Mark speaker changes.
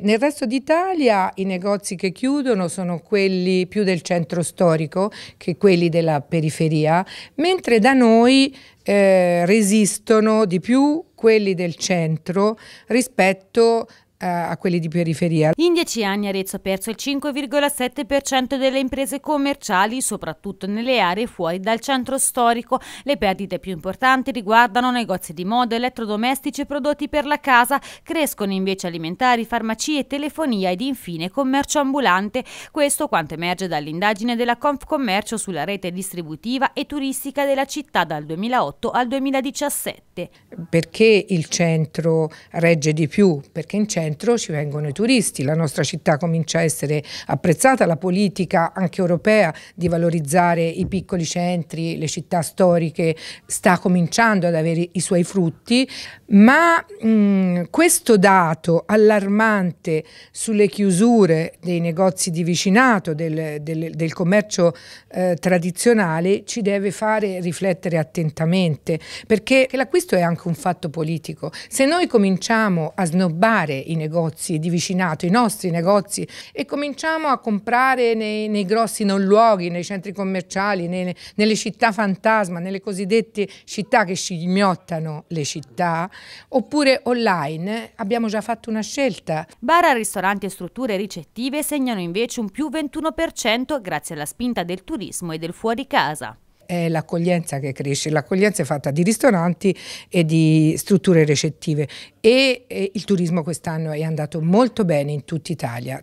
Speaker 1: Nel resto d'Italia i negozi che chiudono sono quelli più del centro storico che quelli della periferia, mentre da noi eh, resistono di più quelli del centro rispetto eh, a quelli di periferia.
Speaker 2: In dieci anni Arezzo ha perso il 5,7% delle imprese commerciali, soprattutto nelle aree fuori dal centro storico. Le perdite più importanti riguardano negozi di moda, elettrodomestici e prodotti per la casa, crescono invece alimentari, farmacie, telefonia ed infine commercio ambulante. Questo quanto emerge dall'indagine della Confcommercio sulla rete distributiva e turistica della città dal 2008 al 2017.
Speaker 1: Perché il centro regge di più? Perché in centro centro ci vengono i turisti, la nostra città comincia a essere apprezzata, la politica anche europea di valorizzare i piccoli centri, le città storiche sta cominciando ad avere i suoi frutti, ma mh, mm, questo dato allarmante sulle chiusure dei negozi di vicinato, del, del, del commercio eh, tradizionale, ci deve fare riflettere attentamente, perché l'acquisto è anche un fatto politico. Se noi cominciamo a snobbare i negozi di vicinato, i nostri negozi e cominciamo a comprare nei, nei grossi non luoghi, nei centri commerciali, nei, nelle città fantasma, nelle cosiddette città che scimmiottano le città, oppure online abbiamo già fatto una
Speaker 2: scelta. Bar, ristoranti e strutture ricettive segnano invece un più 21% grazie alla spinta del turismo e del fuori casa
Speaker 1: è l'accoglienza che cresce, l'accoglienza è fatta di ristoranti e di strutture recettive e il turismo quest'anno è andato molto bene in tutta Italia.